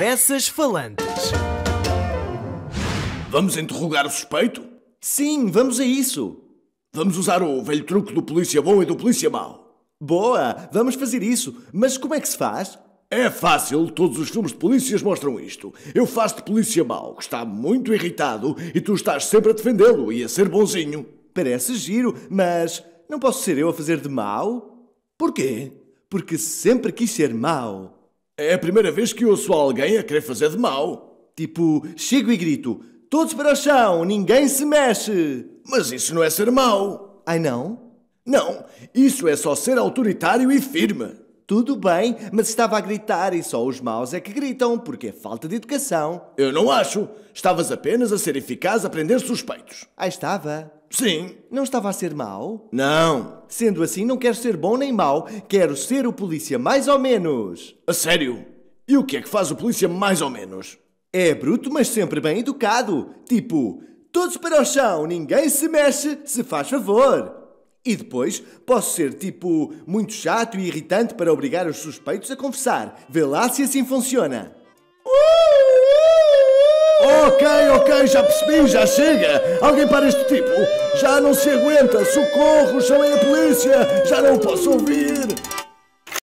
Peças falantes. Vamos interrogar o suspeito? Sim, vamos a isso. Vamos usar o velho truque do polícia bom e do polícia mau. Boa, vamos fazer isso. Mas como é que se faz? É fácil, todos os filmes de polícias mostram isto. Eu faço de polícia mau, que está muito irritado, e tu estás sempre a defendê-lo e a ser bonzinho. Parece giro, mas não posso ser eu a fazer de mau? Porquê? Porque sempre quis ser mau. É a primeira vez que ouço alguém a querer fazer de mal. Tipo, chego e grito: Todos para o chão, ninguém se mexe. Mas isso não é ser mau. Ai não? Não, isso é só ser autoritário e firme. Tudo bem, mas estava a gritar e só os maus é que gritam, porque é falta de educação. Eu não acho. Estavas apenas a ser eficaz a prender suspeitos. Ah, estava. Sim. Não estava a ser mau? Não. Sendo assim, não quero ser bom nem mau. Quero ser o polícia mais ou menos. A sério? E o que é que faz o polícia mais ou menos? É bruto, mas sempre bem educado. Tipo, todos para o chão, ninguém se mexe, se faz favor. E depois posso ser, tipo, muito chato e irritante para obrigar os suspeitos a confessar. Vê lá se assim funciona. Ok, ok, já percebi, já chega. Alguém para este tipo. Já não se aguenta. Socorro, chamei a polícia. Já não o posso ouvir.